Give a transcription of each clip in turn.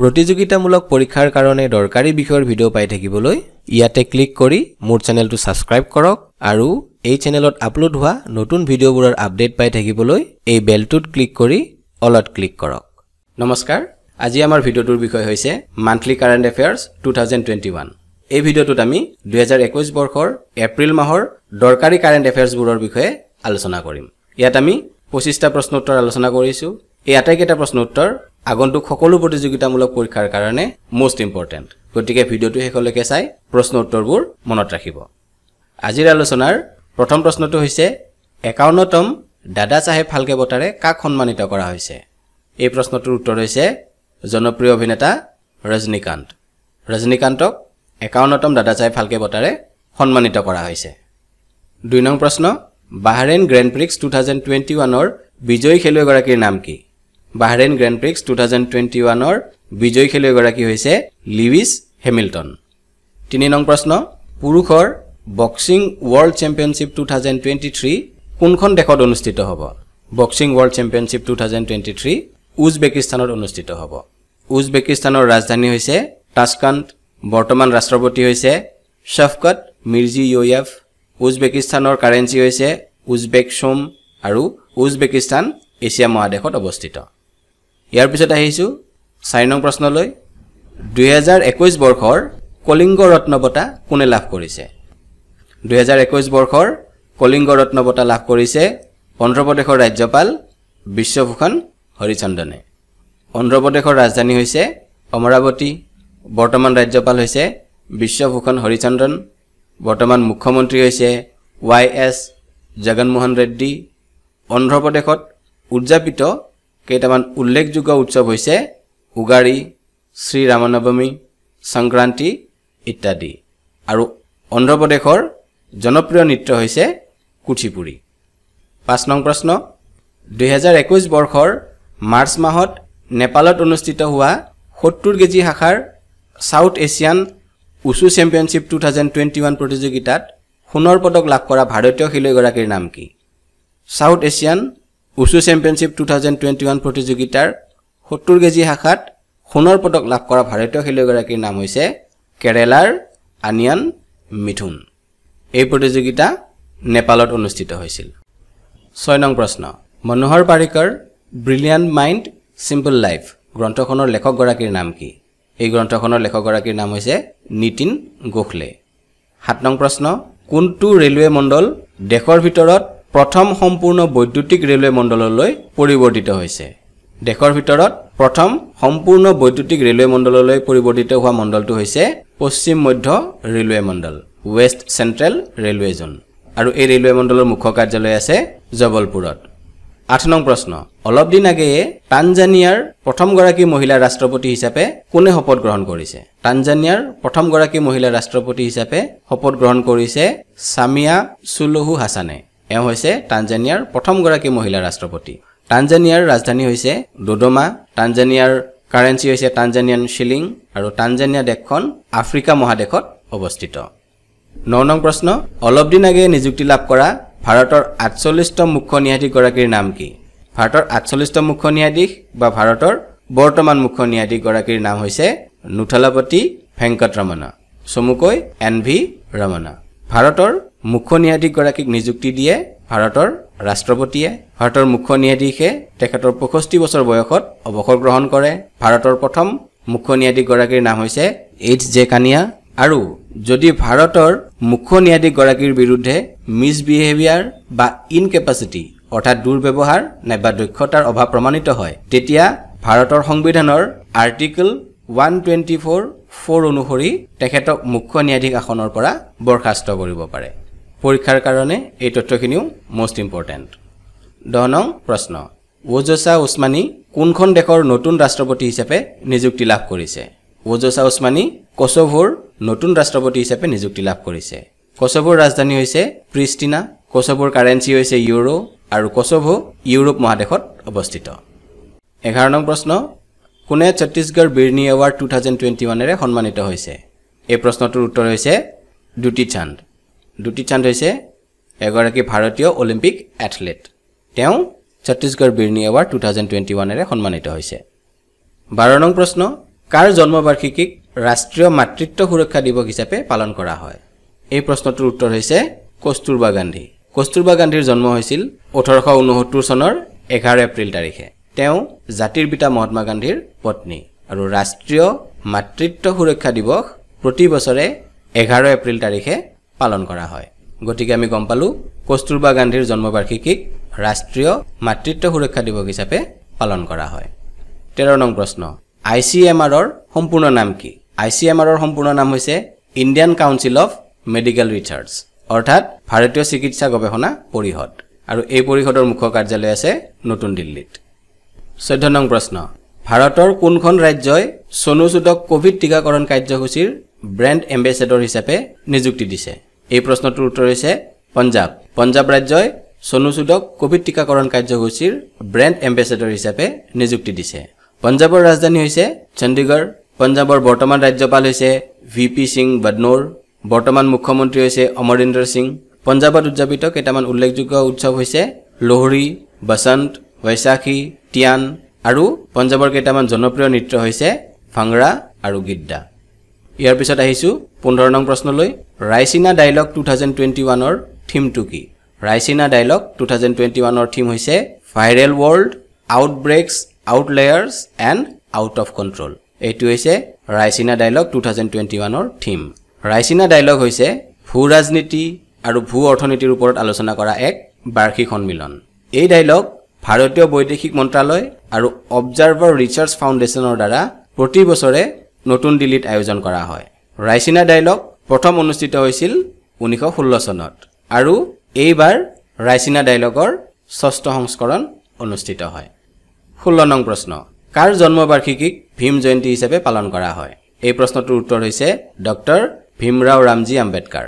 প্ৰতিযোগিতামূলক পৰীক্ষাৰ কাৰণে দৰকাৰী বিষয়ৰ ভিডিঅ' পাই থাকিবলৈ ইয়াতে ক্লিক কৰি মোৰ চেনেলটো ছাবস্ক্ৰাইব কৰক আৰু এই চেনেলত আপলোড হোৱা নতুন ভিডিঅ'বোৰৰ আপডেট পাই থাকিবলৈ এই বেলটোত ক্লিক কৰি অলত ক্লিক কৰক নমস্কাৰ আজি আমাৰ ভিডিঅ'টোৰ বিষয় হৈছে monthly current affairs two thousand twenty one এই ভিডিঅ'টোত আমি দুহেজাৰ একৈছ বৰ্ষৰ এপ্ৰিল মাহৰ দৰকাৰী কাৰেণ্ট এফেয়াৰ্ছবোৰৰ বিষয়ে আলোচনা কৰিম ইয়াত আমি পঁচিছটা প্ৰশ্নোত্তৰ আলোচনা কৰিছোঁ এই আটাইকেইটা প্ৰশ্নোত্তৰ আগন্তুক সকলো প্ৰতিযোগিতামূলক পৰীক্ষাৰ কাৰণে মষ্ট ইম্পৰ্টেণ্ট গতিকে ভিডিঅ'টো শেষলৈকে চাই প্ৰশ্ন উত্তৰবোৰ মনত ৰাখিব আজিৰ আলোচনাৰ প্ৰথম প্ৰশ্নটো হৈছে একাৱন্নতম দাদা চাহেব ফাল্কে বঁটাৰে কাক সন্মানিত কৰা হৈছে এই প্ৰশ্নটোৰ উত্তৰ হৈছে জনপ্ৰিয় অভিনেতা ৰজনীকান্ত ৰজনীকান্তক একাৱন্নতম দাদা চাহেব ফাল্কে বঁটাৰে সন্মানিত কৰা হৈছে দুই নং প্ৰশ্ন Bahrain Grand Prix two thousand twenty ওৱানৰ বিজয়ী খেলুৱৈগৰাকীৰ নাম কি Bahrain Grand Prix two thousand twenty ওৱানৰ বিজয়ী খেলুৱৈগৰাকী হৈছে লিউইছ হেমিল্টন তিনি নং প্ৰশ্ন পুৰুষৰ boxing world championship two thousand twenty three কোনখন দেশত অনুষ্ঠিত হ'ব boxing world championship two thousand twenty three উজবেকিস্তানত অনুষ্ঠিত হ'ব উজবেকিস্তানৰ ৰাজধানী হৈছে টাছকান্ত বৰ্তমান ৰাষ্ট্ৰপতি হৈছে শ্বফকট মিৰ্জি য়ৌয়েফ উজবেকিস্তানৰ কাৰেঞ্চি হৈছে উজবেক চোম আৰু উজবেকিস্তান এছিয়া মহাদেশত অৱস্থিত ইয়াৰ পিছত আহিছোঁ চাৰি নং প্ৰশ্নলৈ দুহেজাৰ একৈছ বৰ্ষৰ কলিংগ ৰত্ন বঁটা কোনে লাভ কৰিছে দুহেজাৰ একৈছ বৰ্ষৰ কলিংগ ৰত্ন বঁটা লাভ কৰিছে অন্ধ্ৰপ্ৰদেশৰ ৰাজ্যপাল বিশ্বভূষণ হৰিচন্দনে অন্ধ্ৰপ্ৰদেশৰ ৰাজধানী হৈছে অমৰাৱতী বৰ্তমান ৰাজ্যপাল হৈছে বিশ্বভূষণ হৰিচন্দন বৰ্তমান মুখ্যমন্ত্ৰী হৈছে ৱাই এছ জগনমোহন ৰেড্ডী অন্ধ্ৰপ্ৰদেশত উদযাপিত কেইটামান উল্লেখযোগ্য উৎসৱ হৈছে উগাড়ী শ্ৰীৰামনৱমী সংক্ৰান্তি ইত্যাদি আৰু অন্ধ্ৰপ্ৰদেশৰ জনপ্ৰিয় নৃত্য হৈছে কুঠিপুৰি পাঁচ নং প্ৰশ্ন দুহেজাৰ একৈছ বৰ্ষৰ মাৰ্চ মাহত নেপালত অনুষ্ঠিত হোৱা সত্তৰ কেজি শাখাৰ South Asian wushu championship two thousand twenty one প্ৰতিযোগিতাত সোণৰ পদক লাভ কৰা ভাৰতীয় খেলুৱৈগৰাকীৰ নাম কি South Asian wushu championship two thousand twenty one প্ৰতিযোগিতাৰ সত্তৰ কেজি শাখাত সোণৰ পদক লাভ কৰা ভাৰতীয় খেলুৱৈগৰাকীৰ নাম হৈছে কেৰেলাৰ আনিয়ান মিথুন এই প্ৰতিযোগিতা নেপালত অনুষ্ঠিত হৈছিল ছয় নং প্ৰশ্ন Manohar Parrikar brilliant mind simple life গ্ৰন্থখনৰ লেখকগৰাকীৰ নাম কি এই গ্ৰন্থখনৰ লেখকগৰাকীৰ নাম হৈছে নীতিন গোখলে সাত নং প্ৰশ্ন কোনটো ৰেলৱে মণ্ডল দেশৰ ভিতৰত প্ৰথম সম্পূৰ্ণ বৈদ্যুতিক ৰেলৱে মণ্ডললৈ পৰিৱৰ্তিত হৈছে দেশৰ ভিতৰত প্ৰথম সম্পূৰ্ণ বৈদ্যুতিক ৰেলৱে মণ্ডললৈ পৰিৱৰ্তিত হোৱা মণ্ডলটো হৈছে পশ্চিম মধ্য ৰেলৱে মণ্ডল ৱেষ্ট চেণ্ট্ৰেল ৰেলৱে জোন আৰু এই ৰেলৱে মণ্ডলৰ মুখ্য কাৰ্যালয় আছে জবলপুৰত আঠ নং প্ৰশ্ন অলপ দিন আগেয়ে টানজানিয়াৰ প্ৰথমগৰাকী মহিলা ৰাষ্ট্ৰপতি হিচাপে কোনে শপত গ্ৰহণ কৰিছে টানজানিয়াৰ প্ৰথমগৰাকী মহিলা ৰাষ্ট্ৰপতি হিচাপে শপত গ্ৰহণ কৰিছে ছামিয়া চুলহু হাছানে এওঁ হৈছে টানজানিয়াৰ প্ৰথমগৰাকী মহিলা ৰাষ্ট্ৰপতি টানজানিয়াৰ ৰাজধানী হৈছে ডোডোমা টানজানিয়াৰ কাৰেঞ্চি হৈছে টানজানিয়ান শ্বিলিং আৰু টানজানিয়া দেশখন আফ্ৰিকা মহাদেশত অৱস্থিত ন নং প্ৰশ্ন অলপ দিন আগেয়ে নিযুক্তি লাভ কৰা ভাৰতৰ আঠচল্লিছতম মুখ্য ন্যায়াধীশগৰাকীৰ নাম কি ভাৰতৰ আঠচল্লিছতম মুখ্য ন্যায়াধীশ বা ভাৰতৰ বৰ্তমান মুখ্য ন্যায়াধীশগৰাকীৰ নাম হৈছে নুথলাপতি ভেংকট ৰমনা চমুকৈ এন ভি ৰমনা ভাৰতৰ মুখ্য ন্যায়াধীশগৰাকীক নিযুক্তি দিয়ে ভাৰতৰ ৰাষ্ট্ৰপতিয়ে ভাৰতৰ মুখ্য ন্যায়াধীশে তেখেতৰ পয়ষষ্ঠি বছৰ বয়সত অৱসৰ গ্ৰহণ কৰে ভাৰতৰ প্ৰথম মুখ্য ন্যায়াধীশগৰাকীৰ নাম হৈছে এইচ জে কানিয়া আৰু যদি ভাৰতৰ মুখ্য ন্যায়াধীশগৰাকীৰ বিৰুদ্ধে মিছবিহেভিয়াৰ বা ইনকেপাচিটি অৰ্থাৎ দুৰ্ব্যৱহাৰ নাইবা দক্ষতাৰ অভাৱ প্ৰমাণিত হয় তেতিয়া ভাৰতৰ সংবিধানৰ article one twenty four four অনুসৰি তেখেতক মুখ্য ন্যায়াধীশ আসনৰ পৰা বৰ্খাস্ত কৰিব পাৰে পৰীক্ষাৰ কাৰণে এই তথ্যখিনিও মষ্ট ইম্পৰ্টেণ্ট দহ নং প্ৰশ্ন ৱজোচা ওচমানী কোনখন দেশৰ নতুন ৰাষ্ট্ৰপতি হিচাপে নিযুক্তি লাভ কৰিছে ৱজোচা ওচমানী কছভোৰ নতুন ৰাষ্ট্ৰপতি হিচাপে নিযুক্তি লাভ কৰিছে কছভোৰ ৰাজধানী হৈছে প্ৰিষ্টিনা কছভোৰ কাৰেঞ্চি হৈছে ইউৰো আৰু কছভো ইউৰোপ মহাদেশত অৱস্থিত এঘাৰ নং প্ৰশ্ন কোনে Chhattisgarh Veerni award two thousand twenty ওৱানেৰে সন্মানিত হৈছে এই প্ৰশ্নটোৰ উত্তৰ হৈছে দুটি চান্দ দুটি চান্দ হৈছে এগৰাকী ভাৰতীয় অলিম্পিক এথলেট তেওঁ Chhattisgarh Veerni award two thousand twenty ওৱানেৰে সন্মানিত হৈছে বাৰ নং প্ৰশ্ন কাৰ জন্মবাৰ্ষিকীক ৰাষ্ট্ৰীয় মাতৃত্ব সুৰক্ষা দিৱস হিচাপে পালন কৰা হয় এই প্ৰশ্নটোৰ উত্তৰ হৈছে কস্তুৰবা গান্ধী কস্তুৰবা গান্ধীৰ জন্ম হৈছিল ওঠৰশ ঊনসত্তৰ চনৰ এঘাৰ এপ্ৰিল তাৰিখে তেওঁ জাতিৰ পিতা মহাত্মা গান্ধীৰ পত্নী আৰু ৰাষ্ট্ৰীয় মাতৃত্ব সুৰক্ষা দিৱস প্ৰতি বছৰে এঘাৰ এপ্ৰিল তাৰিখে পালন কৰা হয় গতিকে আমি গম পালোঁ কস্তুৰবা গান্ধীৰ জন্মবাৰ্ষিকীক ৰাষ্ট্ৰীয় মাতৃত্ব সুৰক্ষা দিৱস হিচাপে পালন কৰা হয় তেৰ নং প্ৰশ্ন আই চি এম আৰৰ সম্পূৰ্ণ নাম কি আই চি এম আৰৰ সম্পূৰ্ণ নাম হৈছে Indian Council of Medical Research অৰ্থাৎ ভাৰতীয় চিকিৎসা গৱেষণা পৰিষদ আৰু এই পৰিষদৰ মুখ্য কাৰ্যালয় আছে নতুন দিল্লীত চৈধ্য নং প্ৰশ্ন ভাৰতৰ কোনখন ৰাজ্যই চনুচুদক কভিড টীকাকৰণ কাৰ্যসূচীৰ ব্ৰেণ্ড এম্বেচেডৰ হিচাপে নিযুক্তি দিছে এই প্ৰশ্নটোৰ উত্তৰ হৈছে পঞ্জাৱ পঞ্জাৱ ৰাজ্যই চনু চুদক কভিড টীকাকৰণ কাৰ্যসূচীৰ ব্ৰেণ্ড এম্বেচেডৰ হিচাপে নিযুক্তি দিছে পঞ্জাৱৰ ৰাজধানী হৈছে চণ্ডীগড় পঞ্জাৱৰ বৰ্তমান ৰাজ্যপাল হৈছে ভি পি সিং বদনৌৰ বৰ্তমান মুখ্যমন্ত্ৰী হৈছে অমৰিন্দৰ সিং পঞ্জাৱত উদযাপিত কেইটামান উল্লেখযোগ্য উৎসৱ হৈছে লোহৰী বসন্ত বৈশাখী টিয়ান আৰু পঞ্জাৱৰ কেইটামান জনপ্ৰিয় নৃত্য হৈছে ভাংৰা আৰু গিদ্দা ইয়াৰ পিছত আহিছোঁ পোন্ধৰ নং প্ৰশ্নলৈ Raisina dialogue two thousand twenty ওৱানৰ থিমটো কি Raisina dialogue two thousand twenty ওৱানৰ থিম হৈছে viral world outbreaks outliers and out of control এইটো হৈছে Raisina dialogue two thousand twenty ওৱানৰ থিম ৰাইচিনা ডাইলগ হৈছে ভূ ৰাজনীতি আৰু ভূ অৰ্থনীতিৰ ওপৰত আলোচনা কৰা এক বাৰ্ষিক সন্মিলন এই ডাইলগ ভাৰতীয় বৈদেশিক মন্ত্ৰালয় আৰু অবজাৰ্ভাৰ ৰিচাৰ্চ ফাউণ্ডেশ্যনৰ দ্বাৰা প্ৰতি বছৰে নতুন দিল্লীত আয়োজন কৰা হয় ৰাইচিনা ডাইলগ প্ৰথম অনুষ্ঠিত হৈছিল ঊনৈশ ষোল্ল চনত আৰু এইবাৰ ৰাইচিনা ডাইলগৰ ষষ্ঠ সংস্কৰণ অনুষ্ঠিত হয় ষোল্ল নং প্ৰশ্ন কাৰ জন্মবাৰ্ষিকীক ভীম জয়ন্তী হিচাপে পালন কৰা হয় এই প্ৰশ্নটোৰ উত্তৰ হৈছে ডক্টৰ ভীমৰাও ৰামজী আম্বেদকাৰ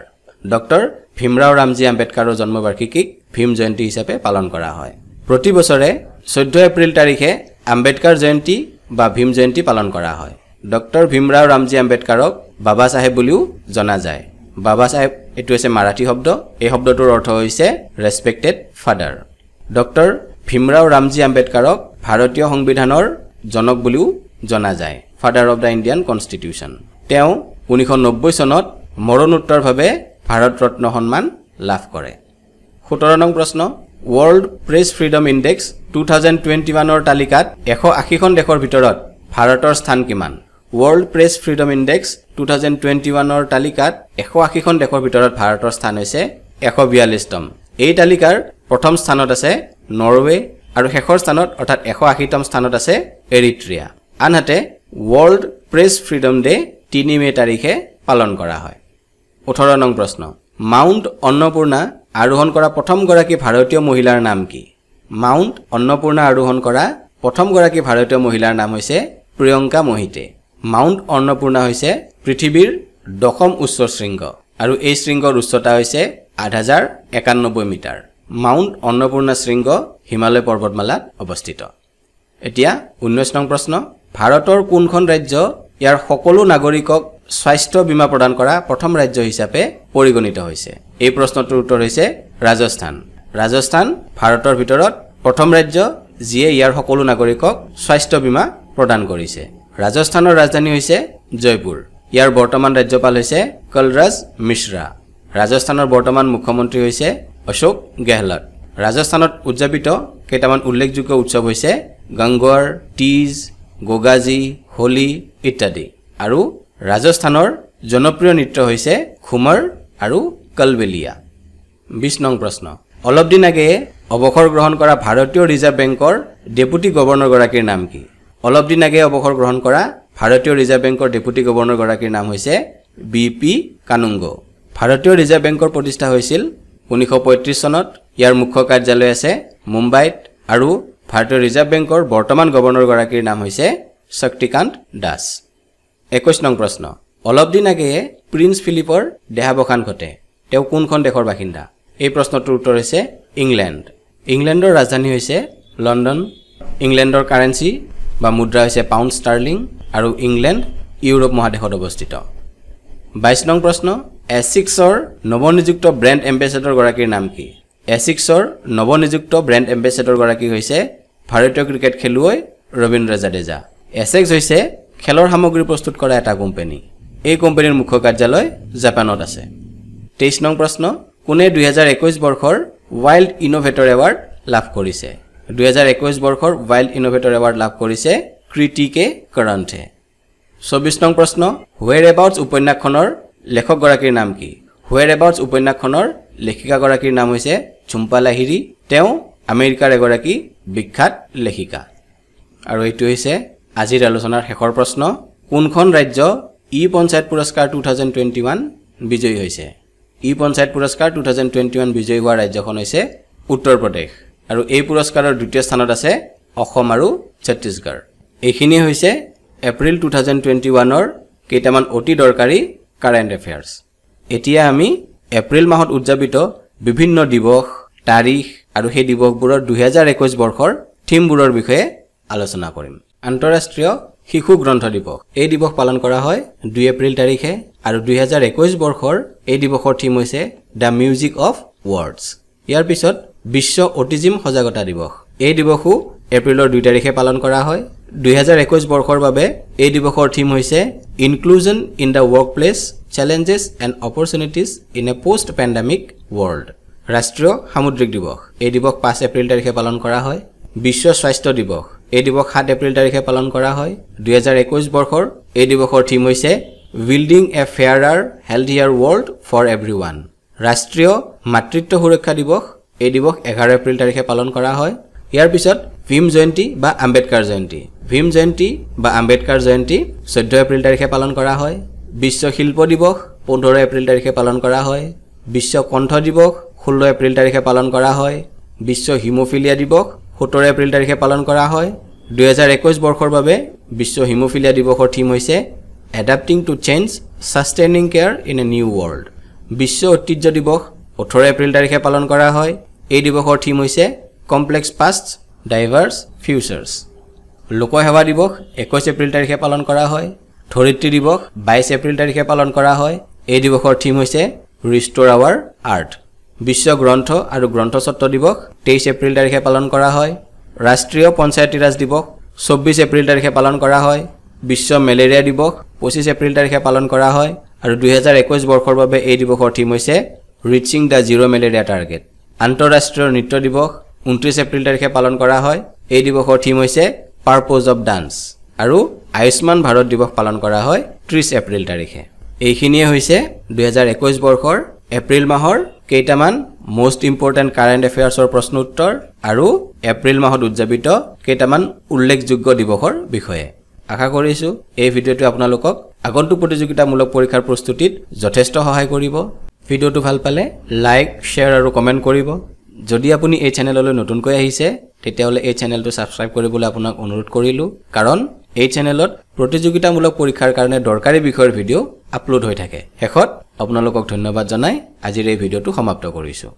ডক্টৰ ভীমৰাও ৰামজী আম্বেদকাৰৰ জন্মবাৰ্ষিকীক ভীম জয়ন্তী হিচাপে পালন কৰা হয় প্ৰতি বছৰে চৈধ্য এপ্ৰিল তাৰিখে আম্বেদকাৰ জয়ন্তী বা ভীম জয়ন্তী পালন কৰা হয় ডক্টৰ ভীমৰাও ৰামজী আম্বেদকাৰক বাবা চাহেব বুলিও জনা যায় বাবা চাহেব এইটো হৈছে মাৰাঠী শব্দ এই শব্দটোৰ অৰ্থ হৈছে respected father doctor Bhimrao Ramji আম্বেদকাৰক ভাৰতীয় সংবিধানৰ জনক বুলিও জনা যায় father of the Indian constitution তেওঁ ঊনৈছশ নব্বৈ চনত মৰণোত্তৰভাৱে ভাৰত ৰত্ন সন্মান লাভ কৰে সোতৰ নং প্ৰশ্ন World Press Freedom Index two thousand twenty ওৱানৰ তালিকাত এশ আশীখন দেশৰ ভিতৰত ভাৰতৰ স্থান কিমান World Press Freedom Index two thousand twenty ওৱানৰ তালিকাত এশ আশীখন দেশৰ ভিতৰত ভাৰতৰ স্থান হৈছে এশ বিয়াল্লিছতম এই তালিকাৰ প্ৰথম স্থানত আছে নৰৱে আৰু শেষৰ স্থানত অৰ্থাৎ এশ আশীতম স্থানত আছে এৰিট্ৰিয়া আনহাতে ৱৰ্ল্ড প্ৰেছ ফ্ৰীডম ডে তিনি মে' তাৰিখে পালন কৰা হয় ওঠৰ নং প্ৰশ্ন মাউণ্ট অন্নপূৰ্ণা আৰোহণ কৰা প্ৰথমগৰাকী ভাৰতীয় মহিলাৰ নাম কি মাউণ্ট অন্নপূৰ্ণা আৰোহণ কৰা প্ৰথমগৰাকী ভাৰতীয় মহিলাৰ নাম হৈছে প্ৰিয়ংকা মহিতে মাউণ্ট অন্নপূৰ্ণা হৈছে পৃথিৱীৰ দশম উচ্চ শৃংগ আৰু এই শৃংগৰ উচ্চতা হৈছে আঠ হাজাৰ একানব্বৈ মিটাৰ মাউণ্ট অন্নপূৰ্ণা শৃংগ হিমালয় পৰ্বতমালাত অৱস্থিত এতিয়া ঊনৈছ নং প্ৰশ্ন ভাৰতৰ কোনখন ৰাজ্য ইয়াৰ সকলো নাগৰিকক স্বাস্থ্য বীমা প্ৰদান কৰা প্ৰথম ৰাজ্য হিচাপে পৰিগণিত হৈছে এই প্ৰশ্নটোৰ উত্তৰ হৈছে ৰাজস্থান ৰাজস্থান ভাৰতৰ ভিতৰত প্ৰথম ৰাজ্য যিয়ে ইয়াৰ সকলো নাগৰিকক স্বাস্থ্য বীমা প্ৰদান কৰিছে ৰাজস্থানৰ ৰাজধানী হৈছে জয়পুৰ ইয়াৰ বৰ্তমান ৰাজ্যপাল হৈছে কলৰাজ মিশ্ৰা ৰাজস্থানৰ বৰ্তমান মুখ্যমন্ত্ৰী হৈছে অশোক গেহলট ৰাজস্থানত উদযাপিত কেইটামান উল্লেখযোগ্য উৎসৱ হৈছে গংগৰ তীজ গোগাজী হোলী ইত্যাদি আৰু ৰাজস্থানৰ জনপ্ৰিয় নৃত্য হৈছে খুমৰ আৰু কলবেলিয়া বিশ নং প্ৰশ্ন অলপ দিন আগেয়ে অৱসৰ গ্ৰহণ কৰা ভাৰতীয় ৰিজাৰ্ভ বেংকৰ ডেপুটি গভৰ্ণৰগৰাকীৰ নাম কি অলপ দিন আগেয়ে অৱসৰ গ্ৰহণ কৰা ভাৰতীয় ৰিজাৰ্ভ বেংকৰ ডেপুটি গৱৰ্ণৰগৰাকীৰ নাম হৈছে বি পি কানুংগ ভাৰতীয় ৰিজাৰ্ভ বেংকৰ প্ৰতিষ্ঠা হৈছিল ঊনৈছশ পঁয়ত্ৰিছ চনত ইয়াৰ মুখ্য কাৰ্যালয় আছে মুম্বাইত আৰু ভাৰতীয় ৰিজাৰ্ভ বেংকৰ বৰ্তমান গৱৰ্ণৰগৰাকীৰ নাম হৈছে শক্তিকান্ত দাস একৈছ নং প্ৰশ্ন অলপ দিন আগেয়ে প্ৰিন্স ফিলিপৰ দেহাৱসান ঘটে তেওঁ কোনখন দেশৰ বাসিন্দা এই প্ৰশ্নটোৰ উত্তৰ হৈছে ইংলেণ্ড ইংলেণ্ডৰ ৰাজধানী হৈছে লণ্ডন ইংলেণ্ডৰ কাৰেঞ্চি বা মুদ্ৰা হৈছে পাউণ্ড ষ্টাৰ্লিং আৰু ইংলেণ্ড ইউৰোপ মহাদেশত অৱস্থিত বাইছ নং প্ৰশ্ন এছিক্সৰ নৱনিযুক্ত ব্ৰেণ্ড এম্বেচেডৰগৰাকীৰ নাম কি এছিক্সৰ নৱনিযুক্ত ব্ৰেণ্ড এম্বেচেডৰগৰাকী হৈছে ভাৰতীয় ক্ৰিকেট খেলুৱৈ ৰবীন্দ্ৰ জাদেজা এছেক্স হৈছে খেলৰ সামগ্ৰী প্ৰস্তুত কৰা এটা কোম্পেনী এই কোম্পেনীৰ মুখ্য কাৰ্যালয় জাপানত আছে তেইছ নং প্ৰশ্ন কোনে দুহেজাৰ একৈছ বৰ্ষৰ ৱাইল্ড ইন'ভেটৰ এৱাৰ্ড লাভ কৰিছে দুহেজাৰ একৈছ বৰ্ষৰ ৱাইল্ড ইনোভেটৰ এৱাৰ্ড লাভ কৰিছে কৃতিকে কৰণ্ঠে চৌবিছ নং প্ৰশ্ন হুৱেৰ এবাউটছ উপন্যাসখনৰ লেখকগৰাকীৰ নাম কি হুৱেৰ এবাউটছ উপন্যাসখনৰ লেখিকাগৰাকীৰ নাম হৈছে ঝুম্পা লাহিৰী তেওঁ আমেৰিকাৰ এগৰাকী বিখ্যাত লেখিকা আৰু এইটো হৈছে আজিৰ আলোচনাৰ শেষৰ প্ৰশ্ন কোনখন ৰাজ্য ই পঞ্চায়ত পুৰস্কাৰ টু থাউজেণ্ড টুৱেণ্টি ওৱান বিজয়ী হৈছে ই পঞ্চায়ত পুৰস্কাৰ টু থাউজেণ্ড টুৱেণ্টি ওৱান বিজয়ী হোৱা ৰাজ্যখন হৈছে উত্তৰ প্ৰদেশ আৰু এই পুৰস্কাৰৰ দ্বিতীয় স্থানত আছে অসম আৰু ছত্তীশগড় এইখিনিয়ে হৈছে এপ্ৰিল টু থাউজেণ্ড টুৱেণ্টি ওৱানৰ কেইটামান অতি দৰকাৰী কাৰেণ্ট এফেয়াৰ্ছ এতিয়া আমি এপ্ৰিল মাহত উদযাপিত বিভিন্ন দিৱস তাৰিখ আৰু সেই দিৱসবোৰৰ দুহেজাৰ একৈছ বৰ্ষৰ থিমবোৰৰ বিষয়ে আলোচনা কৰিম আন্তঃৰাষ্ট্ৰীয় শিশু গ্ৰন্থ দিৱস এই দিৱস পালন কৰা হয় দুই এপ্ৰিল তাৰিখে আৰু দুহেজাৰ একৈছ বৰ্ষৰ এই দিৱসৰ থিম হৈছে দ্য মিউজিক অফ ৱৰ্ডছ ইয়াৰ পিছত বিশ্ব অটিজিম সজাগতা দিৱস এই দিৱসো এপ্ৰিলৰ দুই তাৰিখে পালন কৰা হয় দুহেজাৰ একৈছ বৰ্ষৰ বাবে এই দিৱসৰ থিম হৈছে inclusion in the workplace challenges and opportunities in a post pandemic world ৰাষ্ট্ৰীয় সামুদ্ৰিক দিৱস এই দিৱস পাঁচ এপ্ৰিল তাৰিখে পালন কৰা হয় বিশ্ব স্বাস্থ্য দিৱস এই দিৱস সাত এপ্ৰিল তাৰিখে পালন কৰা হয় দুহেজাৰ একৈছ বৰ্ষৰ এই দিৱসৰ থিম হৈছে building a fairer healthier world for everyone ৰাষ্ট্ৰীয় মাতৃত্ব সুৰক্ষা দিৱস এই দিৱস এঘাৰ এপ্ৰিল তাৰিখে পালন কৰা হয় ইয়াৰ পিছত ভীম জয়ন্তী বা আম্বেদকাৰ জয়ন্তী ভীম জয়ন্তী বা আম্বেদকাৰ জয়ন্তী চৈধ্য এপ্ৰিল তাৰিখে পালন কৰা হয় বিশ্ব শিল্প দিৱস পোন্ধৰ এপ্ৰিল তাৰিখে পালন কৰা হয় বিশ্ব কণ্ঠ দিৱস ষোল্ল এপ্ৰিল তাৰিখে পালন কৰা হয় বিশ্ব হিমোফিলিয়া দিৱস সোতৰ এপ্ৰিল তাৰিখে পালন কৰা হয় দুহেজাৰ একৈছ বৰ্ষৰ বাবে বিশ্ব হিমোফিলিয়া দিৱসৰ থিম হৈছে adapting to change sustaining care in a new world বিশ্ব ঐতিহ্য দিৱস ওঠৰ এপ্ৰিল তাৰিখে পালন কৰা হয় এই দিৱসৰ থিম হৈছে কমপ্লেক্স পাষ্ট ডাইভাৰ্ছ ফিউচাৰ্ছ লোকসেৱা দিৱস একৈছ এপ্ৰিল তাৰিখে পালন কৰা হয় ধৰিত্ৰী দিৱস বাইছ এপ্ৰিল তাৰিখে পালন কৰা হয় এই দিৱসৰ থিম হৈছে ৰিষ্ট'ৰ আৱাৰ আৰ্ট বিশ্ব গ্ৰন্থ আৰু গ্ৰন্থস্বত্ব দিৱস তেইছ এপ্ৰিল তাৰিখে পালন কৰা হয় ৰাষ্ট্ৰীয় পঞ্চায়তীৰাজ দিৱস চৌব্বিছ এপ্ৰিল তাৰিখে পালন কৰা হয় বিশ্ব মেলেৰিয়া দিৱস পঁচিছ এপ্ৰিল তাৰিখে পালন কৰা হয় আৰু দুহেজাৰ একৈছ বৰ্ষৰ বাবে এই দিৱসৰ থিম হৈছে reaching the zero' malaria target আন্তঃৰাষ্ট্ৰীয় নৃত্য দিৱস ঊনত্ৰিছ এপ্ৰিল তাৰিখে পালন কৰা হয় এই দিৱসৰ থিম হৈছে পাৰ্পজ অৱ ডান্স আৰু আয়ুষ্মান ভাৰত দিৱস পালন কৰা হয় ত্ৰিছ এপ্ৰিল তাৰিখে এইখিনিয়ে হৈছে দুহেজাৰ একৈছ বৰ্ষৰ এপ্ৰিল মাহৰ কেইটামান মষ্ট ইম্পৰ্টেণ্ট কাৰেণ্ট এফেয়াৰ্ছৰ প্ৰশ্ন উত্তৰ আৰু এপ্ৰিল মাহত উদযাপিত কেইটামান উল্লেখযোগ্য দিৱসৰ বিষয়ে আশা কৰিছোঁ এই ভিডিঅ'টোৱে আপোনালোকক আগন্তুক প্ৰতিযোগিতামূলক পৰীক্ষাৰ প্ৰস্তুতিত যথেষ্ট সহায় কৰিব ভিডিঅ'টো ভাল পালে লাইক শ্বেয়াৰ আৰু কমেণ্ট কৰিব যদি আপুনি এই চেনেললৈ নতুনকৈ আহিছে তেতিয়াহ'লে এই চেনেলটো ছাবস্ক্ৰাইব কৰিবলৈ আপোনাক অনুৰোধ কৰিলোঁ কাৰণ এই চেনেলত প্ৰতিযোগিতামূলক পৰীক্ষাৰ কাৰণে দৰকাৰী বিষয়ৰ ভিডিঅ' আপলোড হৈ থাকে শেষত আপোনালোকক ধন্যবাদ জনাই আজিৰ এই ভিডিঅ'টো সমাপ্ত কৰিছোঁ